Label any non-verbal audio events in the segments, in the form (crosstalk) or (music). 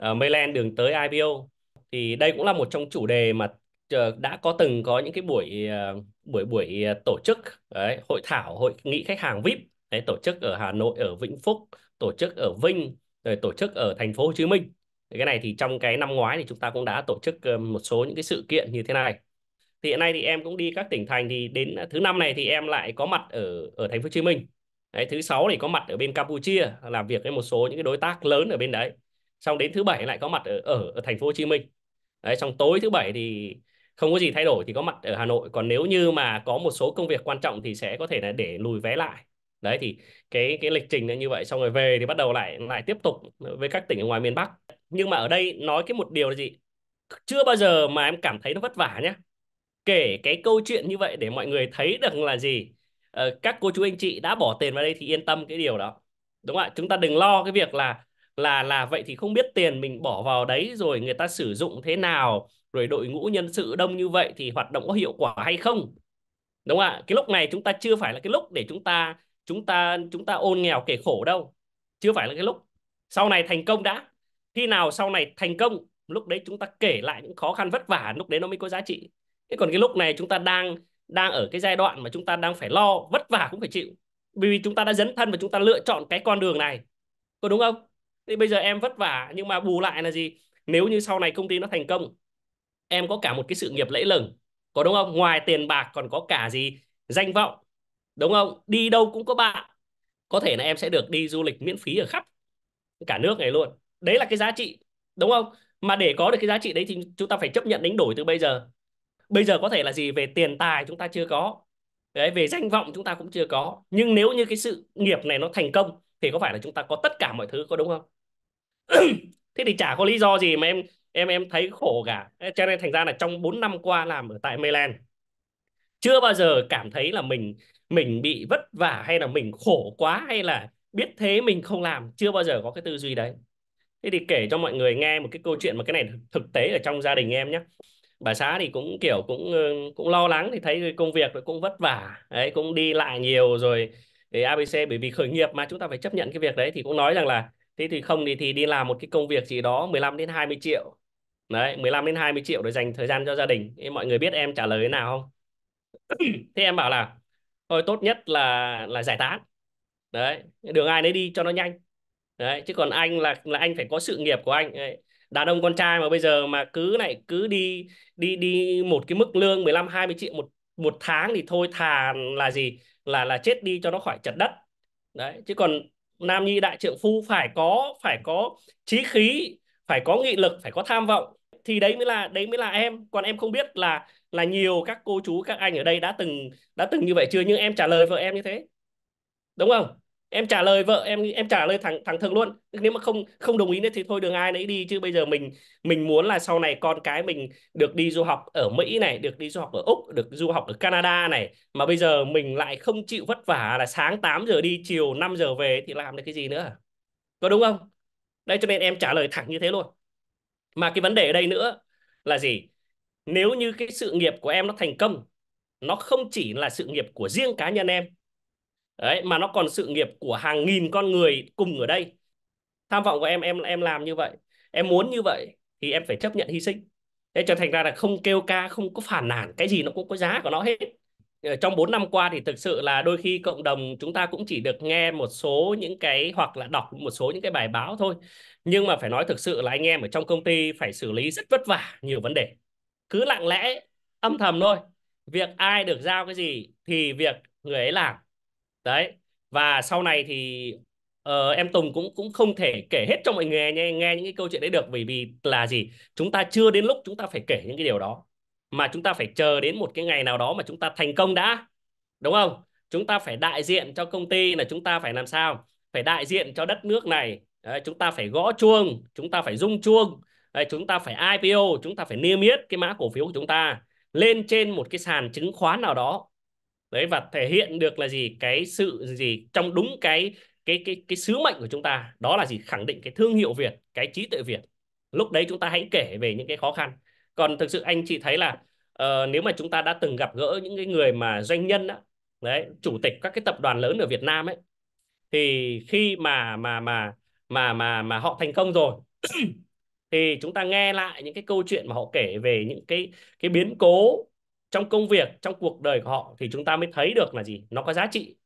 uh, ờ, Mayland đường tới IPO thì đây cũng là một trong chủ đề mà ờ, đã có từng có những cái buổi ờ, buổi buổi tổ chức đấy, hội thảo hội nghị khách hàng VIP đấy, tổ chức ở Hà Nội ở Vĩnh Phúc tổ chức ở Vinh rồi tổ chức ở Thành phố Hồ Chí Minh cái này thì trong cái năm ngoái thì chúng ta cũng đã tổ chức một số những cái sự kiện như thế này thì hiện nay thì em cũng đi các tỉnh thành thì đến thứ năm này thì em lại có mặt ở ở Thành phố Hồ Chí Minh đấy, thứ sáu thì có mặt ở bên Campuchia làm việc với một số những cái đối tác lớn ở bên đấy xong đến thứ bảy lại có mặt ở ở, ở thành phố Hồ Chí Minh đấy xong tối thứ bảy thì không có gì thay đổi thì có mặt ở Hà Nội còn nếu như mà có một số công việc quan trọng thì sẽ có thể là để lùi vé lại đấy thì cái cái lịch trình là như vậy xong rồi về thì bắt đầu lại lại tiếp tục với các tỉnh ở ngoài miền Bắc nhưng mà ở đây nói cái một điều là gì chưa bao giờ mà em cảm thấy nó vất vả nhé kể cái câu chuyện như vậy để mọi người thấy được là gì ờ, các cô chú anh chị đã bỏ tiền vào đây thì yên tâm cái điều đó đúng không ạ chúng ta đừng lo cái việc là là là vậy thì không biết tiền mình bỏ vào đấy rồi người ta sử dụng thế nào rồi đội ngũ nhân sự đông như vậy thì hoạt động có hiệu quả hay không đúng không ạ cái lúc này chúng ta chưa phải là cái lúc để chúng ta chúng ta chúng ta ôn nghèo kể khổ đâu chưa phải là cái lúc sau này thành công đã khi nào sau này thành công lúc đấy chúng ta kể lại những khó khăn vất vả lúc đấy nó mới có giá trị thế còn cái lúc này chúng ta đang đang ở cái giai đoạn mà chúng ta đang phải lo vất vả cũng phải chịu bởi vì chúng ta đã dấn thân và chúng ta lựa chọn cái con đường này có đúng không thì bây giờ em vất vả nhưng mà bù lại là gì nếu như sau này công ty nó thành công em có cả một cái sự nghiệp lẫy lừng có đúng không ngoài tiền bạc còn có cả gì danh vọng đúng không đi đâu cũng có bạn có thể là em sẽ được đi du lịch miễn phí ở khắp cả nước này luôn đấy là cái giá trị đúng không mà để có được cái giá trị đấy thì chúng ta phải chấp nhận đánh đổi từ bây giờ bây giờ có thể là gì về tiền tài chúng ta chưa có đấy về danh vọng chúng ta cũng chưa có nhưng nếu như cái sự nghiệp này nó thành công thì có phải là chúng ta có tất cả mọi thứ có đúng không (clears throat) thế thì chả có lý do gì mà em em em thấy khổ cả cho nên thành ra là trong 4 năm qua làm ở tại Maryland chưa bao giờ cảm thấy là mình mình bị vất vả hay là mình khổ quá hay là biết thế mình không làm chưa bao giờ có cái tư duy đấy thế thì kể cho mọi người nghe một cái câu chuyện mà cái này thực tế ở trong gia đình em nhé bà xã thì cũng kiểu cũng cũng lo lắng thì thấy công việc cũng vất vả đấy cũng đi lại nhiều rồi để ABC bởi vì khởi nghiệp mà chúng ta phải chấp nhận cái việc đấy thì cũng nói rằng là thế thì không thì thì đi làm một cái công việc gì đó 15 đến 20 triệu đấy 15 đến 20 triệu để dành thời gian cho gia đình Ê, mọi người biết em trả lời thế nào không (clears throat) thế em bảo là thôi tốt nhất là là giải tán đấy đường ai nấy đi cho nó nhanh đấy chứ còn anh là là anh phải có sự nghiệp của anh đấy. đàn ông con trai mà bây giờ mà cứ này cứ đi đi đi một cái mức lương 15 20 triệu một một tháng thì thôi thà là gì là là chết đi cho nó khỏi chật đất đấy chứ còn nam nhi đại trượng phu phải có phải có trí khí phải có nghị lực phải có tham vọng thì đấy mới là đấy mới là em còn em không biết là là nhiều các cô chú các anh ở đây đã từng đã từng như vậy chưa nhưng em trả lời vợ em như thế đúng không em trả lời vợ em em trả lời thẳng thẳng thừng luôn nếu mà không không đồng ý nữa thì thôi đường ai nấy đi chứ bây giờ mình mình muốn là sau này con cái mình được đi du học ở Mỹ này được đi du học ở Úc được du học ở Canada này mà bây giờ mình lại không chịu vất vả là sáng 8 giờ đi chiều 5 giờ về thì làm được cái gì nữa có đúng không đây cho nên em trả lời thẳng như thế luôn mà cái vấn đề ở đây nữa là gì nếu như cái sự nghiệp của em nó thành công nó không chỉ là sự nghiệp của riêng cá nhân em đấy mà nó còn sự nghiệp của hàng nghìn con người cùng ở đây tham vọng của em em em làm như vậy em muốn như vậy thì em phải chấp nhận hy sinh thế trở thành ra là không kêu ca không có phản nản cái gì nó cũng có giá của nó hết ờ, trong 4 năm qua thì thực sự là đôi khi cộng đồng chúng ta cũng chỉ được nghe một số những cái hoặc là đọc một số những cái bài báo thôi nhưng mà phải nói thực sự là anh em ở trong công ty phải xử lý rất vất vả nhiều vấn đề cứ lặng lẽ âm thầm thôi việc ai được giao cái gì thì việc người ấy làm đấy và sau này thì uh, em Tùng cũng cũng không thể kể hết cho mọi người nghe nghe những cái câu chuyện đấy được bởi vì là gì chúng ta chưa đến lúc chúng ta phải kể những cái điều đó mà chúng ta phải chờ đến một cái ngày nào đó mà chúng ta thành công đã đúng không chúng ta phải đại diện cho công ty là chúng ta phải làm sao phải đại diện cho đất nước này đấy, chúng ta phải gõ chuông chúng ta phải rung chuông đấy, chúng ta phải IPO chúng ta phải niêm yết cái mã cổ phiếu của chúng ta lên trên một cái sàn chứng khoán nào đó đấy và thể hiện được là gì cái sự gì trong đúng cái cái cái cái sứ mệnh của chúng ta đó là gì khẳng định cái thương hiệu Việt cái trí tuệ Việt lúc đấy chúng ta hãy kể về những cái khó khăn còn thực sự anh chị thấy là uh, nếu mà chúng ta đã từng gặp gỡ những cái người mà doanh nhân đó, đấy chủ tịch các cái tập đoàn lớn ở Việt Nam ấy thì khi mà mà mà mà mà mà họ thành công rồi (clears throat) thì chúng ta nghe lại những cái câu chuyện mà họ kể về những cái cái biến cố trong công việc trong cuộc đời của họ thì chúng ta mới thấy được là gì nó có giá trị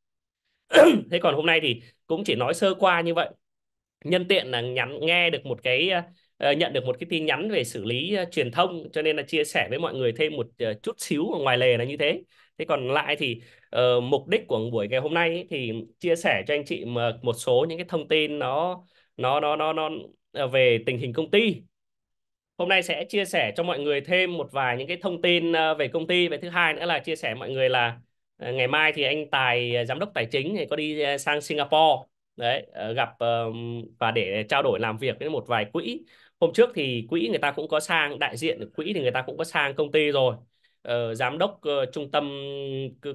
(clears throat) thế còn hôm nay thì cũng chỉ nói sơ qua như vậy nhân tiện là nhắn nghe được một cái ờ, nhận được một cái tin nhắn về xử lý ờ, truyền thông cho nên là chia sẻ với mọi người thêm một ờ, chút xíu ở ngoài lề là như thế thế còn lại thì uh, mục đích của buổi ngày hôm nay ấy, thì chia sẻ cho anh chị một số những cái thông tin nó nó nó nó nó về tình hình công ty hôm nay sẽ chia sẻ cho mọi người thêm một vài những cái thông tin ờ, về công ty và thứ hai nữa là chia sẻ mọi người là ờ, ngày mai thì anh tài ờ, giám đốc tài chính thì có đi sang singapore đấy gặp và để trao đổi làm việc với một vài quỹ hôm trước thì quỹ người ta cũng có sang đại diện quỹ thì người ta cũng có sang công ty rồi giám đốc trung tâm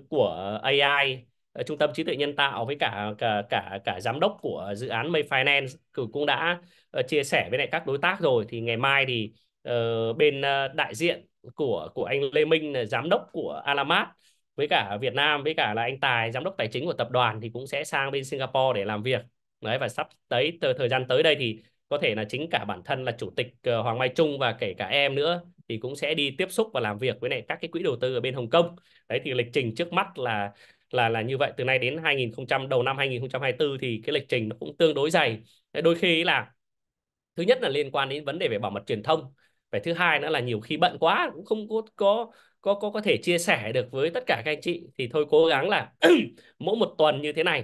của ai trung tâm trí tuệ nhân tạo với cả cả cả cả giám đốc của dự án May Finance cũng đã Ờ, chia sẻ với lại các đối tác rồi thì ngày mai thì uh, bên uh, đại diện của của anh Lê Minh là giám đốc của Alamat với cả Việt Nam với cả là anh Tài giám đốc tài chính của tập đoàn thì cũng sẽ sang bên Singapore để làm việc đấy và sắp tới từ thời gian tới đây thì có thể là chính cả bản thân là chủ tịch uh, Hoàng Mai Trung và kể cả em nữa thì cũng sẽ đi tiếp xúc và làm việc với lại các cái quỹ đầu tư ở bên Hồng Kông đấy thì lịch trình trước mắt là là là như vậy từ nay đến 2000 đầu năm 2024 thì cái lịch trình nó cũng tương đối dày đôi khi là thứ nhất là liên quan đến vấn đề về bảo mật truyền thông và thứ hai nữa là nhiều khi bận quá cũng không có có có có có thể chia sẻ được với tất cả các anh chị thì thôi cố gắng là (clears throat) mỗi một tuần như thế này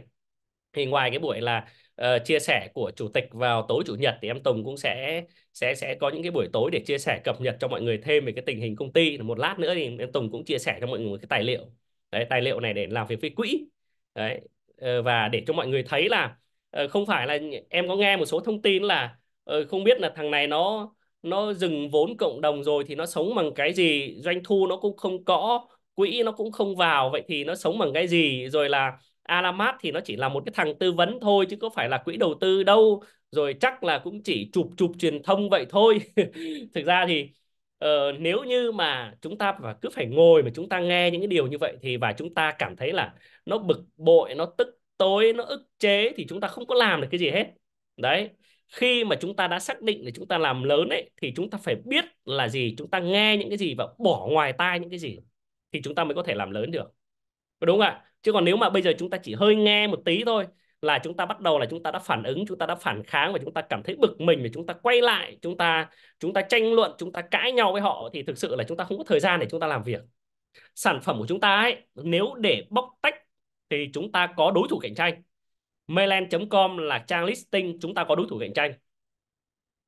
thì ngoài cái buổi là uh, chia sẻ của chủ tịch vào tối chủ nhật thì em Tùng cũng sẽ sẽ sẽ có những cái buổi tối để chia sẻ cập nhật cho mọi người thêm về cái tình hình công ty một lát nữa thì em Tùng cũng chia sẻ cho mọi người cái tài liệu đấy tài liệu này để làm việc với quỹ đấy uh, và để cho mọi người thấy là uh, không phải là em có nghe một số thông tin là Ờ, không biết là thằng này nó nó dừng vốn cộng đồng rồi thì nó sống bằng cái gì doanh thu nó cũng không có quỹ nó cũng không vào vậy thì nó sống bằng cái gì rồi là Alamat thì nó chỉ là một cái thằng tư vấn thôi chứ có phải là quỹ đầu tư đâu rồi chắc là cũng chỉ chụp chụp truyền thông vậy thôi (laughs) thực ra thì uh, nếu như mà chúng ta và cứ phải ngồi mà chúng ta nghe những cái điều như vậy thì và chúng ta cảm thấy là nó bực bội nó tức tối nó ức chế thì chúng ta không có làm được cái gì hết đấy khi mà chúng ta đã xác định là chúng ta làm lớn ấy thì chúng ta phải biết là gì chúng ta nghe những cái gì và bỏ ngoài tai những cái gì thì chúng ta mới có thể làm lớn được đúng không ạ chứ còn nếu mà bây giờ chúng ta chỉ hơi nghe một tí thôi là chúng ta bắt đầu là chúng ta đã phản ứng chúng ta đã phản kháng và chúng ta cảm thấy bực mình và chúng ta quay lại chúng ta chúng ta tranh luận chúng ta cãi nhau với họ thì thực sự là chúng ta không có thời gian để chúng ta làm việc sản phẩm của chúng ta ấy nếu để bóc tách thì chúng ta có đối thủ cạnh tranh Malan.com là trang listing chúng ta có đối thủ cạnh tranh.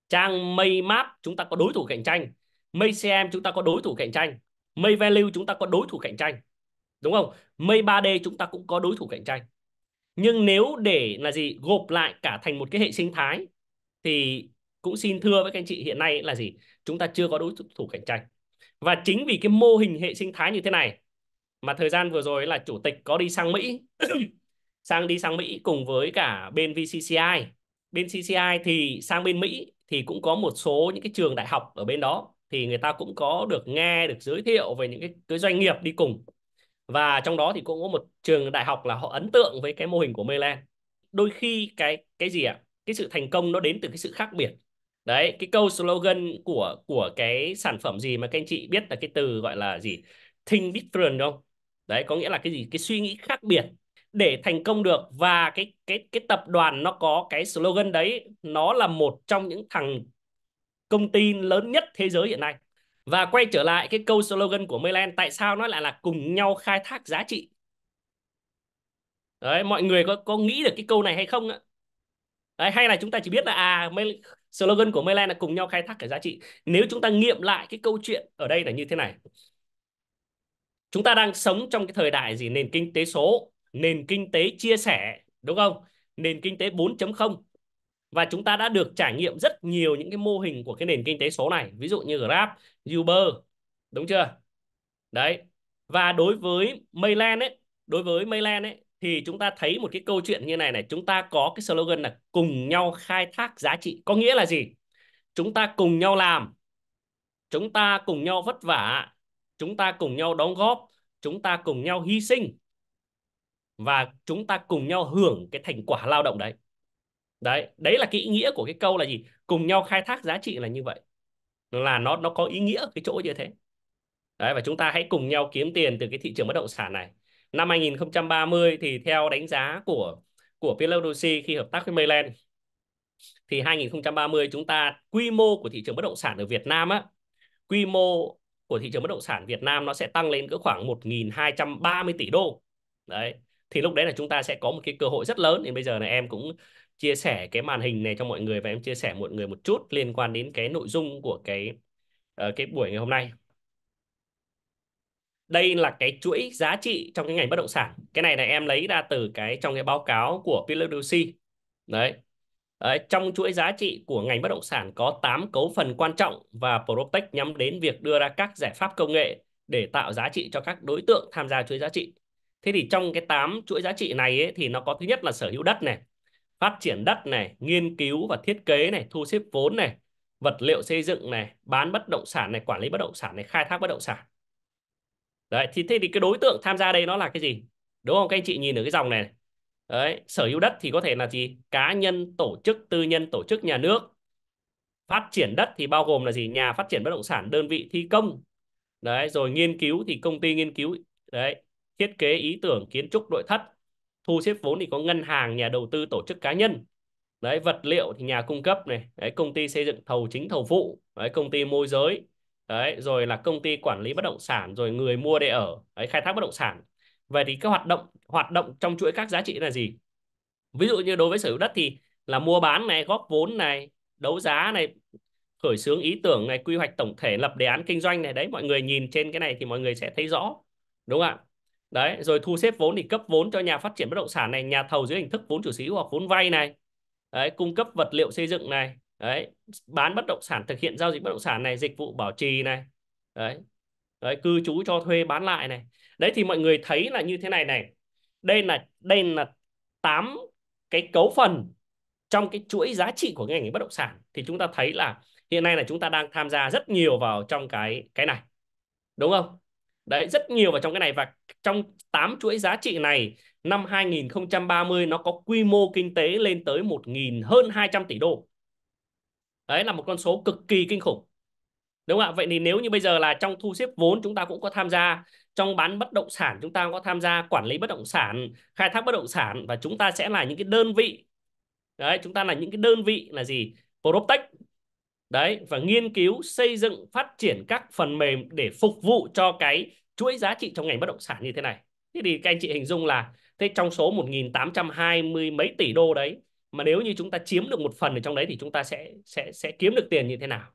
Trang Maymap chúng ta có đối thủ cạnh tranh. Maycm chúng ta có đối thủ cạnh tranh. May chúng ta có đối thủ cạnh tranh. Đúng không? May 3D chúng ta cũng có đối thủ cạnh tranh. Nhưng nếu để là gì gộp lại cả thành một cái hệ sinh thái thì cũng xin thưa với các anh chị hiện nay là gì? Chúng ta chưa có đối thủ cạnh tranh. Và chính vì cái mô hình hệ sinh thái như thế này mà thời gian vừa rồi là chủ tịch có đi sang Mỹ sang đi sang Mỹ cùng với cả bên VCCI bên CCI thì sang bên Mỹ thì cũng có một số những cái trường đại học ở bên đó thì người ta cũng có được nghe được giới thiệu về những cái, cái doanh nghiệp đi cùng và trong đó thì cũng có một trường đại học là họ ấn tượng với cái mô hình của Maryland đôi khi cái cái gì ạ cái sự thành công nó đến từ cái sự khác biệt đấy cái câu slogan của của cái sản phẩm gì mà các anh chị biết là cái từ gọi là gì think different không đấy có nghĩa là cái gì cái suy nghĩ khác biệt để thành công được và cái cái cái tập đoàn nó có cái slogan đấy nó là một trong những thằng công ty lớn nhất thế giới hiện nay và quay trở lại cái câu slogan của Mylan tại sao nó lại là cùng nhau khai thác giá trị đấy mọi người có có nghĩ được cái câu này hay không ạ đấy, hay là chúng ta chỉ biết là à May, slogan của Mylan là cùng nhau khai thác cái giá trị nếu chúng ta nghiệm lại cái câu chuyện ở đây là như thế này chúng ta đang sống trong cái thời đại gì nền kinh tế số nền kinh tế chia sẻ đúng không nền kinh tế 4.0 và chúng ta đã được trải nghiệm rất nhiều những cái mô hình của cái nền kinh tế số này ví dụ như Grab, Uber đúng chưa đấy và đối với Mayland ấy đối với Mayland ấy thì chúng ta thấy một cái câu chuyện như này này chúng ta có cái slogan là cùng nhau khai thác giá trị có nghĩa là gì chúng ta cùng nhau làm chúng ta cùng nhau vất vả chúng ta cùng nhau đóng góp chúng ta cùng nhau hy sinh và chúng ta cùng nhau hưởng cái thành quả lao động đấy đấy đấy là cái ý nghĩa của cái câu là gì cùng nhau khai thác giá trị là như vậy là nó nó có ý nghĩa cái chỗ như thế đấy và chúng ta hãy cùng nhau kiếm tiền từ cái thị trường bất động sản này năm 2030 thì theo đánh giá của của Pelosi khi hợp tác với Mayland thì 2030 chúng ta quy mô của thị trường bất động sản ở Việt Nam á quy mô của thị trường bất động sản Việt Nam nó sẽ tăng lên cỡ khoảng 1.230 tỷ đô đấy thì lúc đấy là chúng ta sẽ có một cái cơ hội rất lớn thì bây giờ là em cũng chia sẻ cái màn hình này cho mọi người và em chia sẻ mọi người một chút liên quan đến cái nội dung của cái uh, cái buổi ngày hôm nay đây là cái chuỗi giá trị trong cái ngành bất động sản cái này là em lấy ra từ cái trong cái báo cáo của PwC đấy Đấy, trong chuỗi giá trị của ngành bất động sản có 8 cấu phần quan trọng và Protech nhắm đến việc đưa ra các giải pháp công nghệ để tạo giá trị cho các đối tượng tham gia chuỗi giá trị. Thế thì trong cái 8 chuỗi giá trị này ấy, thì nó có thứ nhất là sở hữu đất này, phát triển đất này, nghiên cứu và thiết kế này, thu xếp vốn này, vật liệu xây dựng này, bán bất động sản này, quản lý bất động sản này, khai thác bất động sản. Đấy, thì thế thì cái đối tượng tham gia đây nó là cái gì? Đúng không? Các anh chị nhìn ở cái dòng này. Đấy, sở hữu đất thì có thể là gì? Cá nhân, tổ chức, tư nhân, tổ chức nhà nước. Phát triển đất thì bao gồm là gì? Nhà phát triển bất động sản, đơn vị thi công. Đấy, rồi nghiên cứu thì công ty nghiên cứu. Đấy, thiết kế ý tưởng kiến trúc nội thất thu xếp vốn thì có ngân hàng nhà đầu tư tổ chức cá nhân đấy vật liệu thì nhà cung cấp này đấy công ty xây dựng thầu chính thầu phụ đấy công ty môi giới đấy rồi là công ty quản lý bất động sản rồi người mua để ở đấy, khai thác bất động sản vậy thì các hoạt động hoạt động trong chuỗi các giá trị là gì ví dụ như đối với sở hữu đất thì là mua bán này góp vốn này đấu giá này khởi xướng ý tưởng này quy hoạch tổng thể lập đề án kinh doanh này đấy mọi người nhìn trên cái này thì mọi người sẽ thấy rõ đúng không ạ đấy rồi thu xếp vốn thì cấp vốn cho nhà phát triển bất động sản này nhà thầu dưới hình thức vốn chủ sở hữu hoặc vốn vay này đấy cung cấp vật liệu xây dựng này đấy bán bất động sản thực hiện giao dịch bất động sản này dịch vụ bảo trì này đấy đấy cư trú cho thuê bán lại này đấy thì mọi người thấy là như thế này này đây là đây là tám cái cấu phần trong cái chuỗi giá trị của ngành bất động sản thì chúng ta thấy là hiện nay là chúng ta đang tham gia rất nhiều vào trong cái cái này đúng không Đấy, rất nhiều vào trong cái này và trong 8 chuỗi giá trị này năm 2030 nó có quy mô kinh tế lên tới 1.000 hơn 200 tỷ đô. Đấy là một con số cực kỳ kinh khủng. Đúng không ạ? Vậy thì nếu như bây giờ là trong thu xếp vốn chúng ta cũng có tham gia, trong bán bất động sản chúng ta có tham gia, quản lý bất động sản, khai thác bất động sản và chúng ta sẽ là những cái đơn vị. Đấy, chúng ta là những cái đơn vị là gì? Proptech đấy và nghiên cứu xây dựng phát triển các phần mềm để phục vụ cho cái chuỗi giá trị trong ngành bất động sản như thế này thế thì các anh chị hình dung là thế trong số 1820 mấy tỷ đô đấy mà nếu như chúng ta chiếm được một phần ở trong đấy thì chúng ta sẽ sẽ sẽ kiếm được tiền như thế nào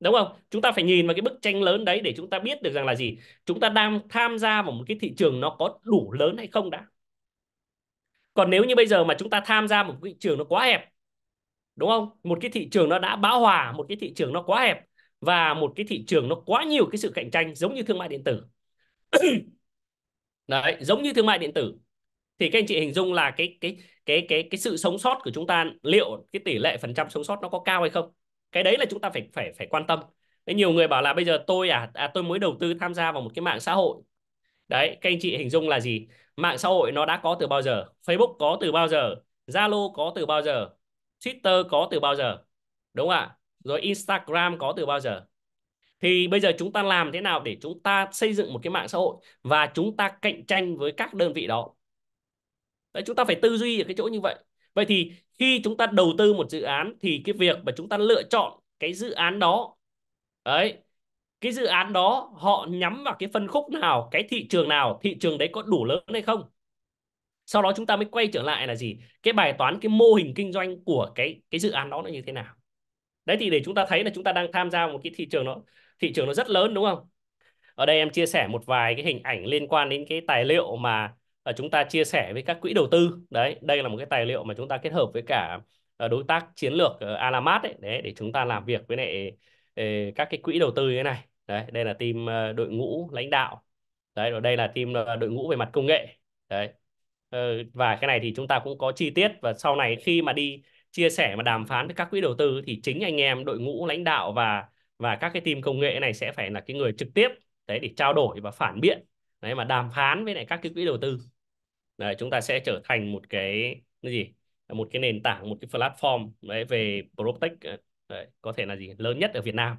đúng không chúng ta phải nhìn vào cái bức tranh lớn đấy để chúng ta biết được rằng là gì chúng ta đang tham gia vào một cái thị trường nó có đủ lớn hay không đã còn nếu như bây giờ mà chúng ta tham gia một thị trường nó quá hẹp đúng không một cái thị trường nó đã bão hòa một cái thị trường nó quá hẹp và một cái thị trường nó quá nhiều cái sự cạnh tranh giống như thương mại điện tử (clears throat) đấy giống như thương mại điện tử thì các anh chị hình dung là cái cái cái cái cái sự sống sót của chúng ta liệu cái tỷ lệ phần trăm sống sót nó có cao hay không cái đấy là chúng ta phải phải phải quan tâm đấy, nhiều người bảo là bây giờ tôi à, à tôi mới đầu tư tham gia vào một cái mạng xã hội đấy các anh chị hình dung là gì mạng xã hội nó đã có từ bao giờ Facebook có từ bao giờ Zalo có từ bao giờ Twitter có từ bao giờ đúng không ạ rồi Instagram có từ bao giờ thì bây giờ chúng ta làm thế nào để chúng ta xây dựng một cái mạng xã hội và chúng ta cạnh tranh với các đơn vị đó Đấy, chúng ta phải tư duy ở cái chỗ như vậy vậy thì khi chúng ta đầu tư một dự án thì cái việc mà chúng ta lựa chọn cái dự án đó đấy, cái dự án đó họ nhắm vào cái phân khúc nào cái thị trường nào thị trường đấy có đủ lớn hay không sau đó chúng ta mới quay trở lại là gì cái bài toán cái mô hình kinh doanh của cái cái dự án đó nó như thế nào đấy thì để chúng ta thấy là chúng ta đang tham gia một cái thị trường nó thị trường nó rất lớn đúng không ở đây em chia sẻ một vài cái hình ảnh liên quan đến cái tài liệu mà ờ, chúng ta chia sẻ với các quỹ đầu tư đấy đây là một cái tài liệu mà chúng ta kết hợp với cả ờ, đối tác chiến lược ờ, Alamat ấy, đấy để chúng ta làm việc với lại các cái quỹ đầu tư như thế này đấy đây là team đội ngũ lãnh đạo đấy rồi đây là team đội ngũ về mặt công nghệ đấy Ờ, và cái này thì chúng ta cũng có chi tiết và sau này khi mà đi chia sẻ và đàm phán với các quỹ đầu tư thì chính anh em đội ngũ lãnh đạo và và các cái team công nghệ này sẽ phải là cái người trực tiếp đấy để trao đổi và phản biện đấy mà đàm phán với lại các cái quỹ đầu tư đấy, chúng ta sẽ trở thành một cái cái gì một cái nền tảng một cái platform đấy về Protech ờ, có thể là gì lớn nhất ở Việt Nam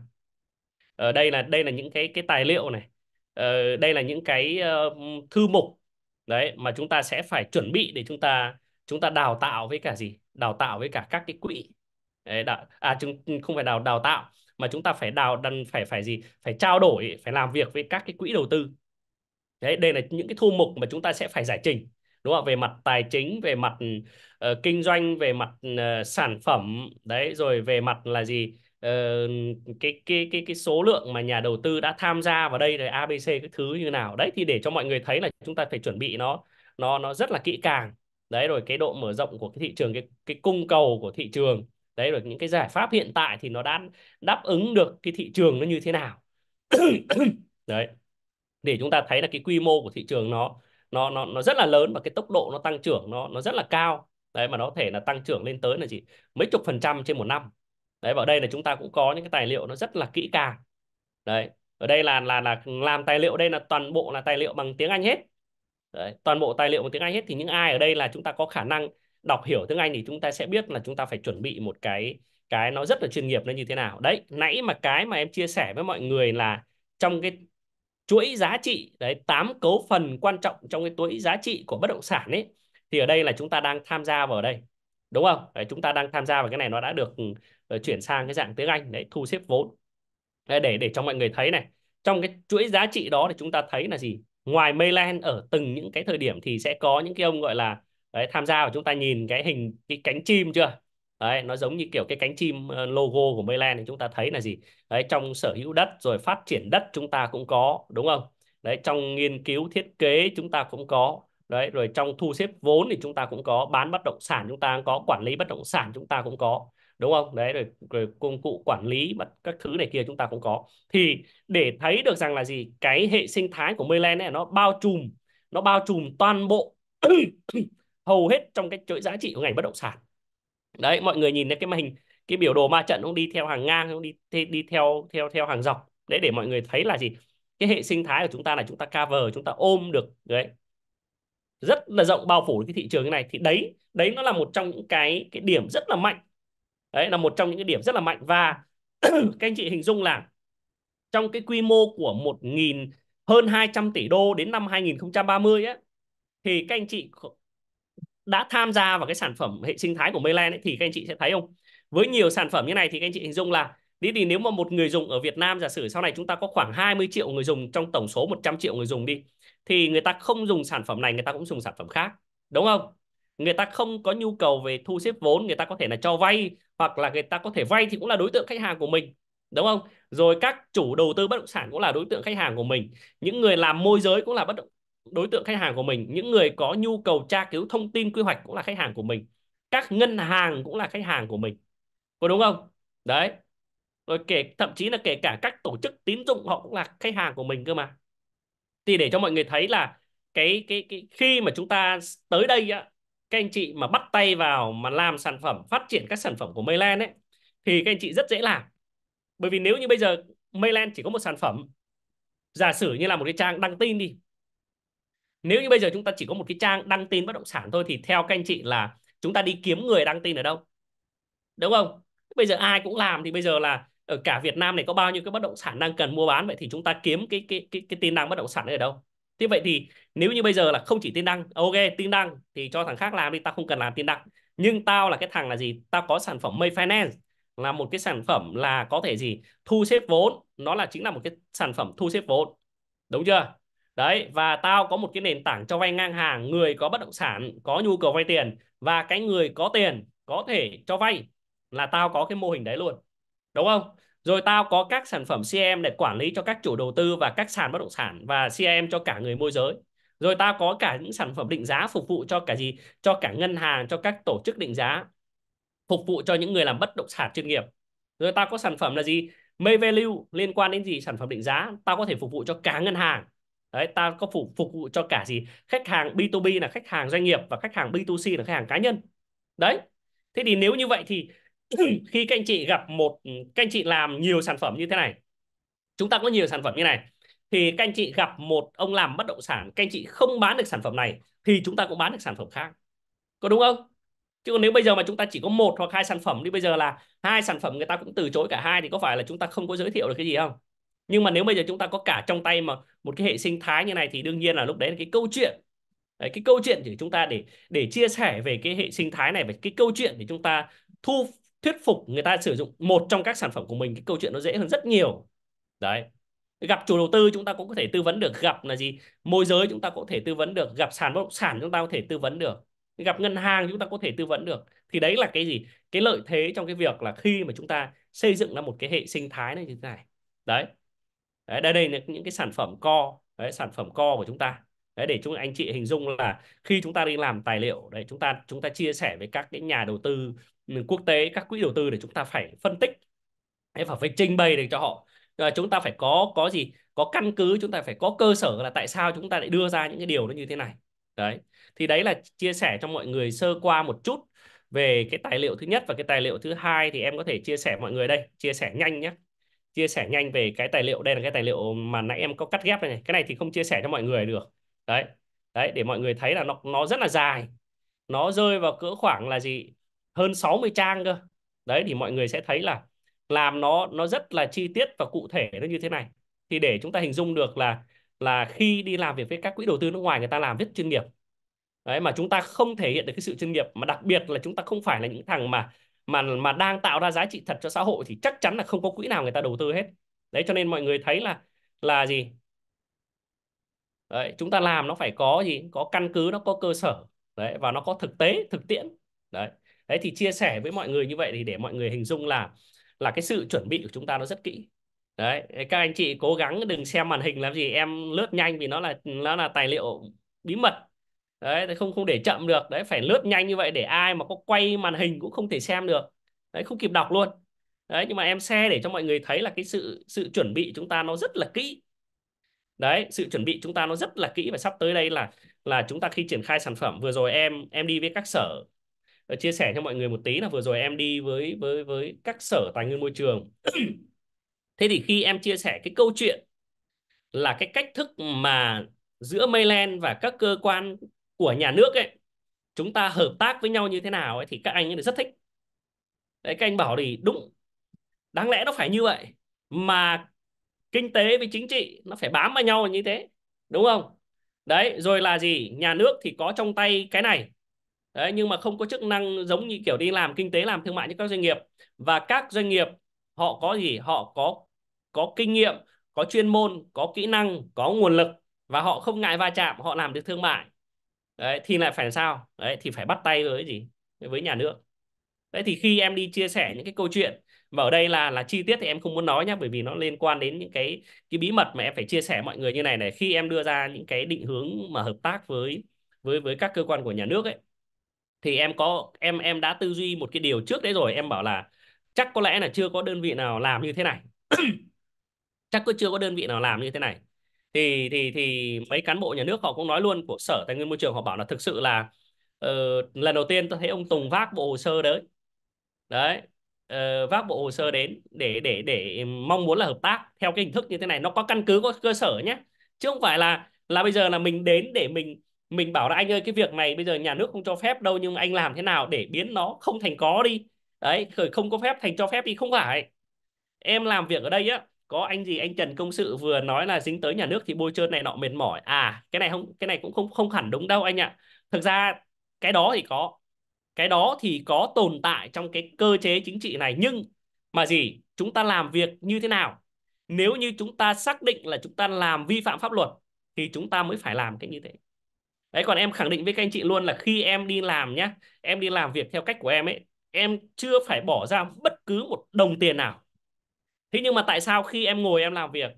ở ờ, đây là đây là những cái cái tài liệu này ở đây là những cái uh, thư mục đấy mà chúng ta sẽ phải chuẩn bị để chúng ta chúng ta đào tạo với cả gì đào tạo với cả các cái quỹ đấy, đào, à chúng không phải đào đào tạo mà chúng ta phải đào đần phải phải gì phải trao đổi phải làm việc với các cái quỹ đầu tư đấy đây là những cái thu mục mà chúng ta sẽ phải giải trình đúng không về mặt tài chính về mặt uh, kinh doanh về mặt uh, sản phẩm đấy rồi về mặt là gì Ờ, cái cái cái cái số lượng mà nhà đầu tư đã tham gia vào đây rồi ABC cái thứ như nào đấy thì để cho mọi người thấy là chúng ta phải chuẩn bị nó nó nó rất là kỹ càng đấy rồi cái độ mở rộng của cái thị trường cái cái cung cầu của thị trường đấy rồi những cái giải pháp hiện tại thì nó đã đáp ứng được cái thị trường nó như thế nào (coughs) đấy để chúng ta thấy là cái quy mô của thị trường nó nó nó nó rất là lớn và cái tốc độ nó tăng trưởng nó nó rất là cao đấy mà nó có thể là tăng trưởng lên tới là gì mấy chục phần trăm trên một năm đấy và ở đây là chúng ta cũng có những cái tài liệu nó rất là kỹ càng đấy ở đây là là là làm tài liệu đây là toàn bộ là tài liệu bằng tiếng Anh hết đấy, toàn bộ tài liệu bằng tiếng Anh hết thì những ai ở đây là chúng ta có khả năng đọc hiểu tiếng Anh thì chúng ta sẽ biết là chúng ta phải chuẩn bị một cái cái nó rất là chuyên nghiệp nó như thế nào đấy nãy mà cái mà em chia sẻ với mọi người là trong cái chuỗi giá trị đấy tám cấu phần quan trọng trong cái chuỗi giá trị của bất động sản ấy thì ở đây là chúng ta đang tham gia vào đây đúng không đấy, chúng ta đang tham gia vào cái này nó đã được Ờ, chuyển sang cái dạng tiếng Anh đấy thu xếp vốn để để cho mọi người thấy này trong cái chuỗi giá trị đó thì chúng ta thấy là gì ngoài Mayland ở từng những cái thời điểm thì sẽ có những cái ông gọi là đấy, tham gia và chúng ta nhìn cái hình cái cánh chim chưa đấy nó giống như kiểu cái cánh chim ờ, logo của Mayland thì chúng ta thấy là gì đấy trong sở hữu đất rồi phát triển đất chúng ta cũng có đúng không đấy trong nghiên cứu thiết kế chúng ta cũng có đấy rồi trong thu xếp vốn thì chúng ta cũng có bán bất động sản chúng ta cũng có quản lý bất động sản chúng ta cũng có đúng không đấy rồi, rồi công cụ quản lý bắt các thứ này kia chúng ta cũng có thì để thấy được rằng là gì cái hệ sinh thái của Merlin này nó bao trùm nó bao trùm toàn bộ (clears throat) hầu hết trong cái chuỗi giá trị của ngành bất động sản đấy mọi người nhìn thấy cái màn hình cái biểu đồ ma trận cũng đi theo hàng ngang cũng đi đi theo theo theo hàng dọc đấy để mọi người thấy là gì cái hệ sinh thái của chúng ta là chúng ta cover chúng ta ôm được đấy rất là rộng bao phủ cái thị trường như này thì đấy đấy nó là một trong những cái cái điểm rất là mạnh đấy là một trong những cái điểm rất là mạnh và (clears throat) các anh chị hình dung là trong cái quy mô của 1.000 hơn 200 tỷ đô đến năm 2030 á thì các anh chị đã tham gia vào cái sản phẩm hệ sinh thái của Mayland ấy, thì các anh chị sẽ thấy không? Với nhiều sản phẩm như này thì các anh chị hình dung là Thế thì nếu mà một người dùng ở Việt Nam giả sử sau này chúng ta có khoảng 20 triệu người dùng trong tổng số 100 triệu người dùng đi thì người ta không dùng sản phẩm này người ta cũng dùng sản phẩm khác đúng không người ta không có nhu cầu về thu xếp vốn người ta có thể là cho vay hoặc là người ta có thể vay thì cũng là đối tượng khách hàng của mình đúng không rồi các chủ đầu tư bất động sản cũng là đối tượng khách hàng của mình những người làm môi giới cũng là bất động đối tượng khách hàng của mình những người có nhu cầu tra cứu thông tin quy hoạch cũng là khách hàng của mình các ngân hàng cũng là khách hàng của mình có đúng không đấy rồi kể thậm chí là kể cả các tổ chức tín dụng họ cũng là khách hàng của mình cơ mà thì để cho mọi người thấy là cái cái cái khi mà chúng ta tới đây á, các anh chị mà bắt tay vào mà làm sản phẩm phát triển các sản phẩm của Mayland ấy thì các anh chị rất dễ làm bởi vì nếu như bây giờ Mayland chỉ có một sản phẩm giả sử như là một cái trang đăng tin đi nếu như bây giờ chúng ta chỉ có một cái trang đăng tin bất động sản thôi thì theo các anh chị là chúng ta đi kiếm người đăng tin ở đâu đúng không bây giờ ai cũng làm thì bây giờ là ở cả Việt Nam này có bao nhiêu cái bất động sản đang cần mua bán vậy thì chúng ta kiếm cái cái cái cái tin đăng bất động sản ở đâu thế vậy thì nếu như bây giờ là không chỉ tin đăng ok tin đăng thì cho thằng khác làm đi tao không cần làm tin đăng nhưng tao là cái thằng là gì tao có sản phẩm May Finance là một cái sản phẩm là có thể gì thu xếp vốn nó là chính là một cái sản phẩm thu xếp vốn đúng chưa đấy và tao có một cái nền tảng cho vay ngang hàng người có bất động sản có nhu cầu vay tiền và cái người có tiền có thể cho vay là tao có cái mô hình đấy luôn đúng không rồi tao có các sản phẩm CM để quản lý cho các chủ đầu tư và các sàn bất động sản và CM cho cả người môi giới rồi tao có cả những sản phẩm định giá phục vụ cho cả gì cho cả ngân hàng cho các tổ chức định giá phục vụ cho những người làm bất động sản chuyên nghiệp rồi tao có sản phẩm là gì May value liên quan đến gì sản phẩm định giá tao có thể phục vụ cho cả ngân hàng đấy tao có phục phục vụ cho cả gì khách hàng B2B là khách hàng doanh nghiệp và khách hàng B2C là khách hàng cá nhân đấy thế thì nếu như vậy thì (clears throat) khi các anh chị gặp một ừ, các anh chị làm nhiều sản phẩm như thế này chúng ta có nhiều sản phẩm như này thì các anh chị gặp một ông làm bất động sản các anh chị không bán được sản phẩm này thì chúng ta cũng bán được sản phẩm khác có đúng không chứ còn nếu bây giờ mà chúng ta chỉ có một hoặc hai sản phẩm đi bây giờ là hai sản phẩm người ta cũng từ chối cả hai thì có phải là chúng ta không có giới thiệu được cái gì không nhưng mà nếu bây giờ chúng ta có cả trong tay mà một cái hệ sinh thái như này thì đương nhiên là lúc đấy là cái câu chuyện cái câu chuyện để chúng ta để để chia sẻ về cái hệ sinh thái này và cái câu chuyện để chúng ta thu thuyết phục người ta sử dụng một trong các sản phẩm của mình cái câu chuyện nó dễ hơn rất nhiều đấy gặp chủ đầu tư chúng ta cũng có thể tư vấn được gặp là gì môi giới chúng ta có thể tư vấn được gặp sàn bất động sản chúng ta có thể tư vấn được gặp ngân hàng chúng ta có thể tư vấn được thì đấy là cái gì cái lợi thế trong cái việc là khi mà chúng ta xây dựng ra một cái hệ sinh thái này như thế này đấy đấy đây, đây là những cái sản phẩm co đấy, sản phẩm co của chúng ta đấy để chúng anh chị hình dung là khi chúng ta đi làm tài liệu đấy chúng ta chúng ta chia sẻ với các cái nhà đầu tư ừ, quốc tế các quỹ đầu tư để chúng ta phải phân tích hay phải phải trình bày được cho họ à, chúng ta phải có có gì có căn cứ chúng ta phải có cơ sở là tại sao chúng ta lại đưa ra những cái điều nó như thế này đấy thì đấy là chia sẻ cho mọi người sơ qua một chút về cái tài liệu thứ nhất và cái tài liệu thứ hai thì em có thể chia sẻ mọi người đây chia sẻ nhanh nhé chia sẻ nhanh về cái tài liệu đây là cái tài liệu mà nãy em có cắt ghép này. cái này thì không chia sẻ cho mọi người được đấy đấy để mọi người thấy là nó nó rất là dài nó rơi vào cỡ khoảng là gì hơn 60 trang cơ đấy thì mọi người sẽ thấy là làm nó nó rất là chi tiết và cụ thể nó như thế này thì để chúng ta hình dung được là là khi đi làm việc với các quỹ đầu tư nước ngoài người ta làm rất chuyên nghiệp đấy mà chúng ta không thể hiện được cái sự chuyên nghiệp mà đặc biệt là chúng ta không phải là những thằng mà mà mà đang tạo ra giá trị thật cho xã hội thì chắc chắn là không có quỹ nào người ta đầu tư hết đấy cho nên mọi người thấy là là gì đấy, chúng ta làm nó phải có gì có căn cứ nó có cơ sở đấy và nó có thực tế thực tiễn đấy đấy thì chia sẻ với mọi người như vậy thì để mọi người hình dung là là cái sự chuẩn bị của chúng ta nó rất kỹ đấy các anh chị cố gắng đừng xem màn hình làm gì em lướt nhanh vì nó là nó là tài liệu bí mật đấy không không để chậm được đấy phải lướt nhanh như vậy để ai mà có quay màn hình cũng không thể xem được đấy không kịp đọc luôn đấy nhưng mà em share để cho mọi người thấy là cái sự sự chuẩn bị chúng ta nó rất là kỹ đấy sự chuẩn bị chúng ta nó rất là kỹ và sắp tới đây là là chúng ta khi triển khai sản phẩm vừa rồi em em đi với các sở ờ, chia sẻ cho mọi người một tí là vừa rồi em đi với với với các sở tài nguyên môi trường (clears throat) thế thì khi em chia sẻ cái câu chuyện là cái cách thức mà giữa Mayland và các cơ quan của nhà nước ấy chúng ta hợp tác với nhau như thế nào ấy thì các anh ấy rất thích đấy các anh bảo thì đúng đáng lẽ nó phải như vậy mà kinh tế với chính trị nó phải bám vào nhau như thế đúng không đấy rồi là gì nhà nước thì có trong tay cái này đấy nhưng mà không có chức năng giống như kiểu đi làm kinh tế làm thương mại như các doanh nghiệp và các doanh nghiệp họ có gì họ có có kinh nghiệm có chuyên môn có kỹ năng có nguồn lực và họ không ngại va chạm họ làm được thương mại đấy thì lại phải sao đấy thì phải bắt tay với gì với nhà nước đấy thì khi em đi chia sẻ những cái câu chuyện và ở đây là là chi tiết thì em không muốn nói nhé bởi vì nó liên quan đến những cái cái bí mật mà em phải chia sẻ mọi người như này này khi em đưa ra những cái định hướng mà hợp tác với với với các cơ quan của nhà nước ấy thì em có em em đã tư duy một cái điều trước đấy rồi em bảo là chắc có lẽ là chưa có đơn vị nào làm như thế này (clears throat) chắc cứ chưa có đơn vị nào làm như thế này thì thì thì mấy cán bộ nhà nước họ cũng nói luôn của sở tài nguyên môi trường họ bảo là thực sự là uh, lần đầu tiên tôi thấy ông Tùng vác bộ hồ sơ đấy đấy uh, vác bộ hồ sơ đến để để để mong muốn là hợp tác theo cái hình thức như thế này nó có căn cứ có cơ sở nhé chứ không phải là là bây giờ là mình đến để mình mình bảo là anh ơi cái việc này bây giờ nhà nước không cho phép đâu nhưng anh làm thế nào để biến nó không thành có đi đấy khởi không có phép thành cho phép đi không phải em làm việc ở đây á có anh gì anh Trần công sự vừa nói là dính tới nhà nước thì bôi trơn này nọ mệt mỏi à cái này không cái này cũng không không hẳn đúng đâu anh ạ thực ra cái đó thì có cái đó thì có tồn tại trong cái cơ chế chính trị này nhưng mà gì chúng ta làm việc như thế nào nếu như chúng ta xác định là chúng ta làm vi phạm pháp luật thì chúng ta mới phải làm cái như thế đấy còn em khẳng định với các anh chị luôn là khi em đi làm nhá em đi làm việc theo cách của em ấy em chưa phải bỏ ra bất cứ một đồng tiền nào thế nhưng mà tại sao khi em ngồi em làm việc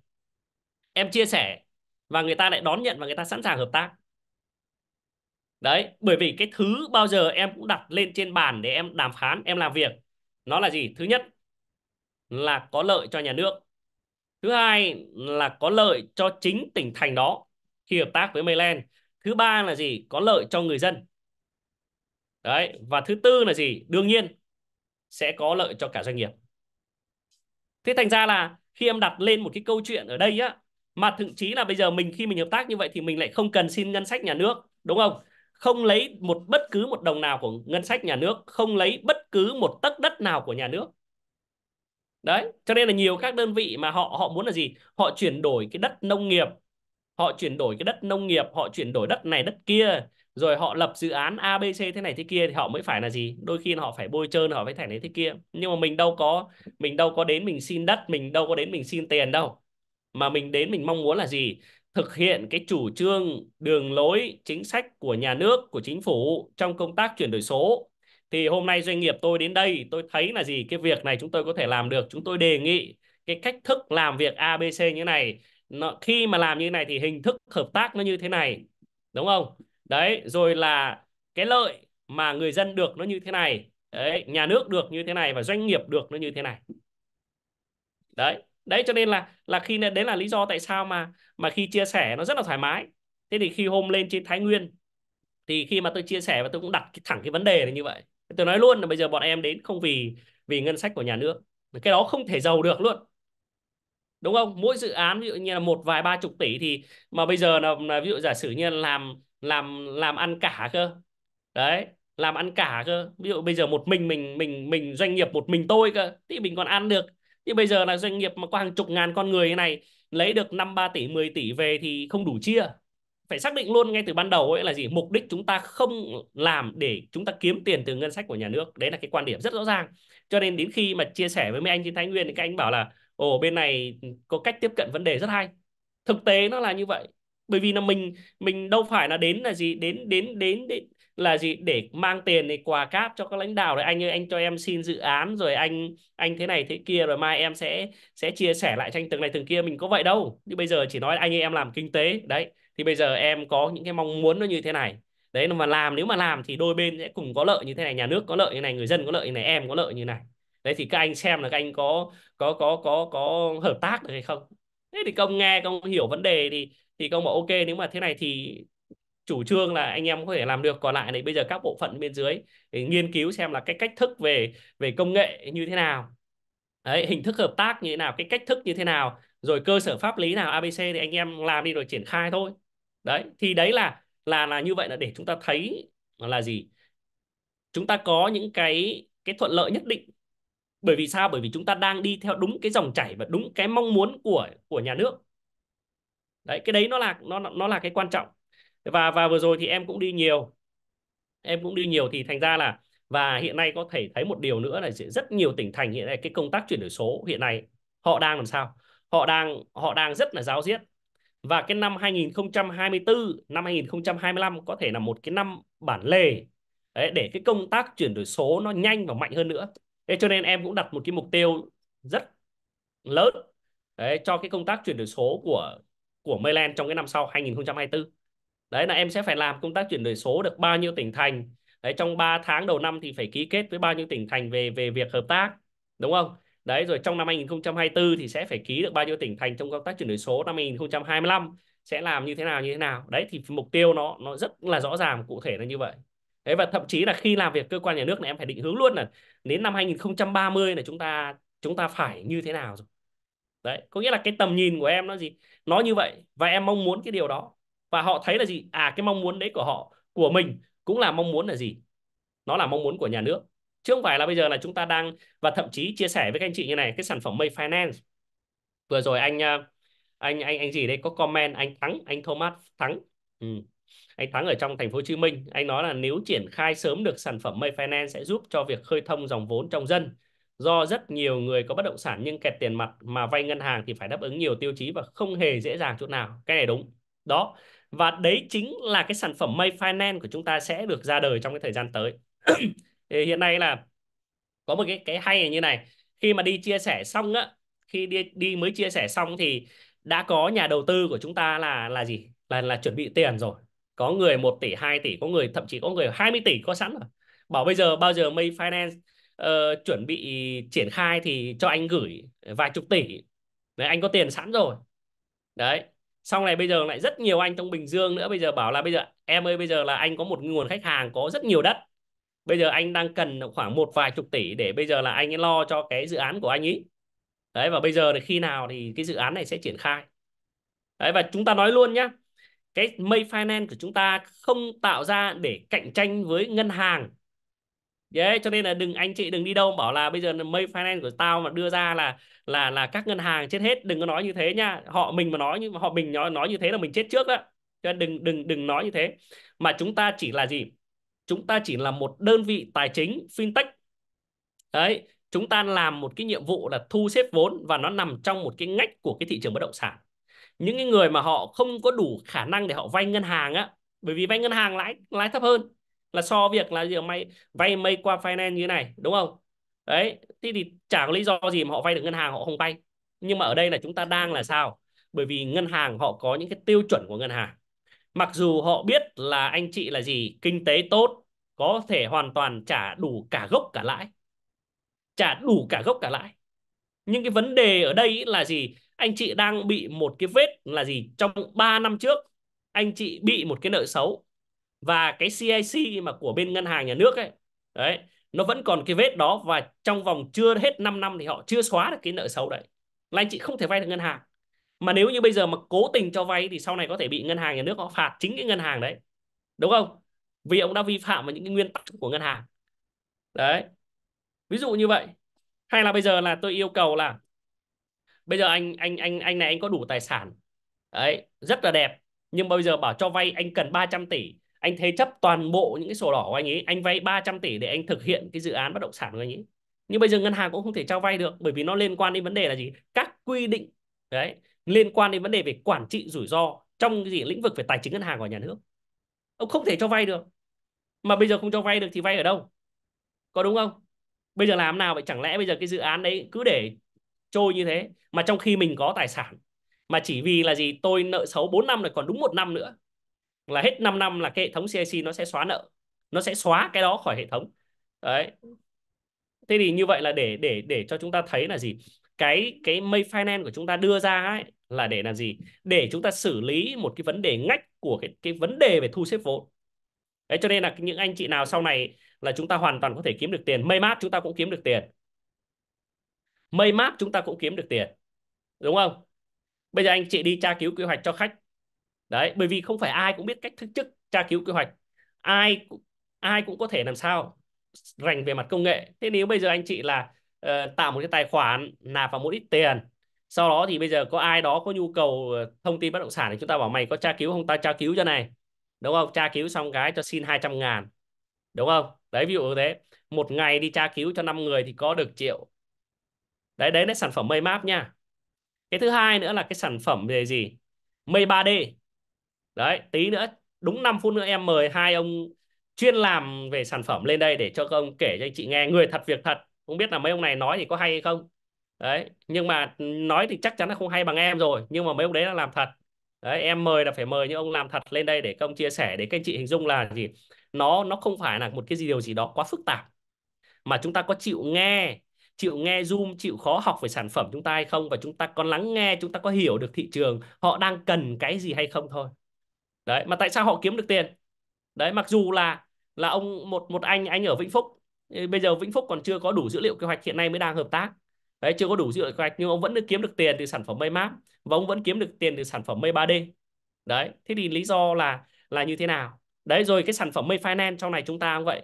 em chia sẻ và người ta lại đón nhận và người ta sẵn sàng hợp tác đấy bởi vì cái thứ bao giờ em cũng đặt lên trên bàn để em đàm phán em làm việc nó là gì thứ nhất là có lợi cho nhà nước thứ hai là có lợi cho chính tỉnh thành đó khi hợp tác với Mayland thứ ba là gì có lợi cho người dân đấy và thứ tư là gì đương nhiên sẽ có lợi cho cả doanh nghiệp thế thành ra là khi em đặt lên một cái câu chuyện ở đây á mà thậm chí là bây giờ mình khi mình hợp tác như vậy thì mình lại không cần xin ngân sách nhà nước đúng không không lấy một bất cứ một đồng nào của ngân sách nhà nước không lấy bất cứ một tấc đất nào của nhà nước đấy cho nên là nhiều các đơn vị mà họ họ muốn là gì họ chuyển đổi cái đất nông nghiệp họ chuyển đổi cái đất nông nghiệp họ chuyển đổi đất này đất kia rồi họ lập dự án ABC thế này thế kia thì họ mới phải là gì đôi khi họ phải bôi trơn họ phải thế này thế kia nhưng mà mình đâu có mình đâu có đến mình xin đất mình đâu có đến mình xin tiền đâu mà mình đến mình mong muốn là gì thực hiện cái chủ trương đường lối chính sách của nhà nước của chính phủ trong công tác chuyển đổi số thì hôm nay doanh nghiệp tôi đến đây tôi thấy là gì cái việc này chúng tôi có thể làm được chúng tôi đề nghị cái cách thức làm việc abc như này nó khi mà làm như này thì hình thức hợp tác nó như thế này đúng không đấy rồi là cái lợi mà người dân được nó như thế này đấy nhà nước được như thế này và doanh nghiệp được nó như thế này đấy đấy cho nên là là khi đấy là lý do tại sao mà mà khi chia sẻ nó rất là thoải mái thế thì khi hôm lên trên thái nguyên thì khi mà tôi chia sẻ và tôi cũng đặt thẳng cái vấn đề này như vậy tôi nói luôn là bây giờ bọn em đến không vì vì ngân sách của nhà nước cái đó không thể giàu được luôn đúng không mỗi dự án ví dụ như là một vài ba chục tỷ thì mà bây giờ là, là ví dụ giả sử như là làm làm làm ăn cả cơ đấy làm ăn cả cơ ví dụ bây giờ một mình mình mình mình doanh nghiệp một mình tôi cơ thì mình còn ăn được nhưng bây giờ là doanh nghiệp mà có hàng chục ngàn con người như này lấy được 5 3 tỷ 10 tỷ về thì không đủ chia phải xác định luôn ngay từ ban đầu ấy là gì mục đích chúng ta không làm để chúng ta kiếm tiền từ ngân sách của nhà nước đấy là cái quan điểm rất rõ ràng cho nên đến khi mà chia sẻ với mấy anh trên thái nguyên thì các anh bảo là ồ bên này có cách tiếp cận vấn đề rất hay thực tế nó là như vậy bởi vì là mình mình đâu phải là đến là gì đến đến đến đến là gì để mang tiền này quà cáp cho các lãnh đạo rồi anh ơi anh cho em xin dự án rồi anh anh thế này thế kia rồi mai em sẽ sẽ chia sẻ lại tranh từng này từng kia mình có vậy đâu nhưng bây giờ chỉ nói anh ơi em làm kinh tế đấy thì bây giờ em có những cái mong muốn nó như thế này đấy mà làm nếu mà làm thì đôi bên sẽ cùng có lợi như thế này nhà nước có lợi như này người dân có lợi như này em có lợi như này đấy thì các anh xem là các anh có có có có có hợp tác được hay không thế thì công nghe công hiểu vấn đề thì thì công bảo ok nếu mà thế này thì chủ trương là anh em có thể làm được còn lại này bây giờ các bộ phận bên dưới để nghiên cứu xem là cái cách thức về về công nghệ như thế nào đấy hình thức hợp tác như thế nào cái cách thức như thế nào rồi cơ sở pháp lý nào abc thì anh em làm đi rồi triển khai thôi đấy thì đấy là là là như vậy là để chúng ta thấy là gì chúng ta có những cái cái thuận lợi nhất định bởi vì sao bởi vì chúng ta đang đi theo đúng cái dòng chảy và đúng cái mong muốn của của nhà nước đấy cái đấy nó là nó nó là cái quan trọng và và vừa rồi thì em cũng đi nhiều em cũng đi nhiều thì thành ra là và hiện nay có thể thấy một điều nữa là rất nhiều tỉnh thành hiện nay cái công tác chuyển đổi số hiện nay họ đang làm sao họ đang họ đang rất là giáo diết và cái năm 2024 năm 2025 có thể là một cái năm bản lề đấy, để cái công tác chuyển đổi số nó nhanh và mạnh hơn nữa thế cho nên em cũng đặt một cái mục tiêu rất lớn đấy, cho cái công tác chuyển đổi số của của Myland trong cái năm sau 2024 đấy là em sẽ phải làm công tác chuyển đổi số được bao nhiêu tỉnh thành đấy trong 3 tháng đầu năm thì phải ký kết với bao nhiêu tỉnh thành về về việc hợp tác đúng không đấy rồi trong năm 2024 thì sẽ phải ký được bao nhiêu tỉnh thành trong công tác chuyển đổi số năm 2025 sẽ làm như thế nào như thế nào đấy thì mục tiêu nó nó rất là rõ ràng cụ thể là như vậy đấy và thậm chí là khi làm việc cơ quan nhà nước này em phải định hướng luôn là đến năm 2030 là chúng ta chúng ta phải như thế nào rồi đấy có nghĩa là cái tầm nhìn của em nó gì nó như vậy và em mong muốn cái điều đó và họ thấy là gì à cái mong muốn đấy của họ của mình cũng là mong muốn là gì nó là mong muốn của nhà nước chứ không phải là bây giờ là chúng ta đang và thậm chí chia sẻ với các anh chị như này cái sản phẩm May Finance vừa rồi anh ờ, anh anh anh gì đấy có comment anh thắng anh Thomas thắng ừ. anh thắng ở trong thành phố Hồ Chí Minh anh nói là nếu triển khai sớm được sản phẩm May Finance sẽ giúp cho việc khơi thông dòng vốn trong dân do rất nhiều người có bất động sản nhưng kẹt tiền mặt mà vay ngân hàng thì phải đáp ứng nhiều tiêu chí và không hề dễ dàng chút nào cái này đúng đó và đấy chính là cái sản phẩm May Finance của chúng ta sẽ được ra đời trong cái thời gian tới (clears throat) hiện nay là có một cái cái hay như này khi mà đi chia sẻ xong á khi đi đi mới chia sẻ xong thì đã có nhà đầu tư của chúng ta là là gì là là chuẩn bị tiền rồi có người 1 tỷ 2 tỷ có người thậm chí có người 20 tỷ có sẵn rồi bảo bây giờ bao giờ May Finance uh, chuẩn bị triển khai thì cho anh gửi vài chục tỷ đấy anh có tiền sẵn rồi đấy xong này bây giờ lại rất nhiều anh trong Bình Dương nữa bây giờ bảo là bây giờ em ơi bây giờ là anh có một nguồn khách hàng có rất nhiều đất bây giờ anh đang cần khoảng một vài chục tỷ để bây giờ là anh ấy lo cho cái dự án của anh ấy đấy và bây giờ thì khi nào thì cái dự án này sẽ triển khai đấy và chúng ta nói luôn nhá cái May Finance của chúng ta không tạo ra để cạnh tranh với ngân hàng Đấy, cho nên là đừng anh chị đừng đi đâu bảo là bây giờ mây finance của tao mà đưa ra là là là các ngân hàng chết hết đừng có nói như thế nha họ mình mà nói như họ mình nói nói như thế là mình chết trước đó cho nên đừng đừng đừng nói như thế mà chúng ta chỉ là gì chúng ta chỉ là một đơn vị tài chính fintech đấy chúng ta làm một cái nhiệm vụ là thu xếp vốn và nó nằm trong một cái ngách của cái thị trường bất động sản những cái người mà họ không có đủ khả năng để họ vay ngân hàng á bởi vì vay ngân hàng lãi lãi thấp hơn là so việc là gì mày vay mây qua finance như thế này đúng không đấy thì, thì chả có lý do gì mà họ vay được ngân hàng họ không vay nhưng mà ở đây là chúng ta đang là sao bởi vì ngân hàng họ có những cái tiêu chuẩn của ngân hàng mặc dù họ biết là anh chị là gì kinh tế tốt có thể hoàn toàn trả đủ cả gốc cả lãi trả đủ cả gốc cả lãi nhưng cái vấn đề ở đây là gì anh chị đang bị một cái vết là gì trong 3 năm trước anh chị bị một cái nợ xấu và cái CIC mà của bên ngân hàng nhà nước ấy đấy nó vẫn còn cái vết đó và trong vòng chưa hết 5 năm thì họ chưa xóa được cái nợ xấu đấy là anh chị không thể vay được ngân hàng mà nếu như bây giờ mà cố tình cho vay thì sau này có thể bị ngân hàng nhà nước họ phạt chính cái ngân hàng đấy đúng không vì ông đã vi phạm vào những cái nguyên tắc của ngân hàng đấy ví dụ như vậy hay là bây giờ là tôi yêu cầu là bây giờ anh anh anh anh này anh có đủ tài sản đấy rất là đẹp nhưng bây giờ bảo cho vay anh cần 300 tỷ anh thế chấp toàn bộ những cái sổ đỏ của anh ấy anh vay 300 tỷ để anh thực hiện cái dự án bất động sản của anh ấy nhưng bây giờ ngân hàng cũng không thể cho vay được bởi vì nó liên quan đến vấn đề là gì các quy định đấy liên quan đến vấn đề về quản trị rủi ro trong cái gì lĩnh vực về tài chính ngân hàng của nhà nước ông không thể cho vay được mà bây giờ không cho vay được thì vay ở đâu có đúng không bây giờ làm nào vậy chẳng lẽ bây giờ cái dự án đấy cứ để trôi như thế mà trong khi mình có tài sản mà chỉ vì là gì tôi nợ xấu 4 năm rồi còn đúng một năm nữa là hết 5 năm là cái hệ thống CIC nó sẽ xóa nợ nó sẽ xóa cái đó khỏi hệ thống đấy thế thì như vậy là để để để cho chúng ta thấy là gì cái cái May Finance của chúng ta đưa ra ấy, là để làm gì để chúng ta xử lý một cái vấn đề ngách của cái cái vấn đề về thu xếp vốn đấy cho nên là những anh chị nào sau này là chúng ta hoàn toàn có thể kiếm được tiền May map chúng ta cũng kiếm được tiền May map chúng ta cũng kiếm được tiền đúng không bây giờ anh chị đi tra cứu quy hoạch cho khách đấy bởi vì không phải ai cũng biết cách thức chức tra cứu kế hoạch ai ai cũng có thể làm sao rành về mặt công nghệ thế nếu bây giờ anh chị là uh, tạo một cái tài khoản nạp vào một ít tiền sau đó thì bây giờ có ai đó có nhu cầu ờ, thông tin bất động sản thì chúng ta bảo mày có tra cứu không ta tra cứu cho này đúng không tra cứu xong cái cho xin 200 ngàn đúng không đấy ví dụ như thế một ngày đi tra cứu cho 5 người thì có được triệu đấy đấy là sản phẩm mây map nha cái thứ hai nữa là cái sản phẩm về gì mây 3D đấy tí nữa đúng 5 phút nữa em mời hai ông chuyên làm về sản phẩm lên đây để cho các ông kể cho anh chị nghe người thật việc thật không biết là mấy ông này nói thì có hay hay không đấy nhưng mà nói thì chắc chắn là không hay bằng em rồi nhưng mà mấy ông đấy là làm thật đấy em mời là phải mời những ông làm thật lên đây để các ông chia sẻ để các anh chị hình dung là gì nó nó không phải là một cái gì điều gì đó quá phức tạp mà chúng ta có chịu nghe chịu nghe zoom chịu khó học về sản phẩm chúng ta hay không và chúng ta có lắng nghe chúng ta có hiểu được thị trường họ đang cần cái gì hay không thôi đấy mà tại sao họ kiếm được tiền đấy mặc dù là là ông một một anh anh ở Vĩnh Phúc bây giờ Vĩnh Phúc còn chưa có đủ dữ liệu kế hoạch hiện nay mới đang hợp tác đấy chưa có đủ dữ liệu kế hoạch nhưng ông vẫn được kiếm được tiền từ sản phẩm mây map và ông vẫn kiếm được tiền từ sản phẩm mây 3D đấy thế thì lý do là là như thế nào đấy rồi cái sản phẩm mây finance trong này chúng ta cũng vậy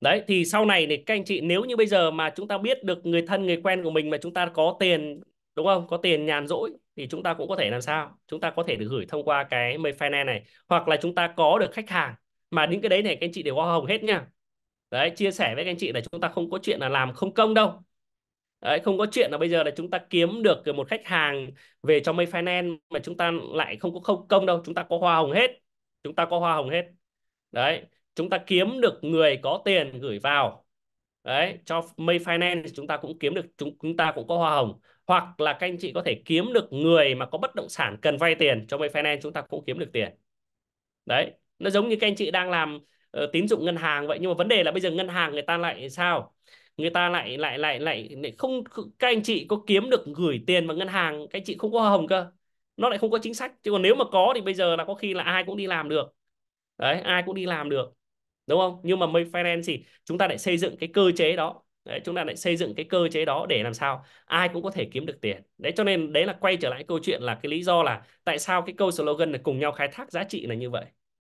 đấy thì sau này thì các anh chị nếu như bây giờ mà chúng ta biết được người thân người quen của mình mà chúng ta có tiền đúng không có tiền nhàn rỗi thì chúng ta cũng có thể làm sao chúng ta có thể được gửi thông qua cái mây finance này hoặc là chúng ta có được khách hàng mà những cái đấy này các anh chị đều hoa hồng hết nha đấy chia sẻ với các anh chị là chúng ta không có chuyện là làm không công đâu đấy không có chuyện là bây giờ là chúng ta kiếm được một khách hàng về cho mây finance mà chúng ta lại không có không công đâu chúng ta có hoa hồng hết chúng ta có hoa hồng hết đấy chúng ta kiếm được người có tiền gửi vào đấy cho mây Finance chúng ta cũng kiếm được chúng chúng ta cũng có hoa hồng hoặc là các anh chị có thể kiếm được người mà có bất động sản cần vay tiền cho vay finance chúng ta cũng kiếm được tiền đấy nó giống như các anh chị đang làm uh, tín dụng ngân hàng vậy nhưng mà vấn đề là bây giờ ngân hàng người ta lại sao người ta lại lại lại lại, lại không các anh chị có kiếm được gửi tiền vào ngân hàng các anh chị không có hoa hồng cơ nó lại không có chính sách chứ còn nếu mà có thì bây giờ là có khi là ai cũng đi làm được đấy ai cũng đi làm được đúng không nhưng mà mây finance thì chúng ta lại xây dựng cái cơ chế đó đấy, chúng ta lại xây dựng cái cơ chế đó để làm sao ai cũng có thể kiếm được tiền đấy cho nên đấy là quay trở lại câu chuyện là cái lý do là tại sao cái câu slogan là cùng nhau khai thác giá trị là như vậy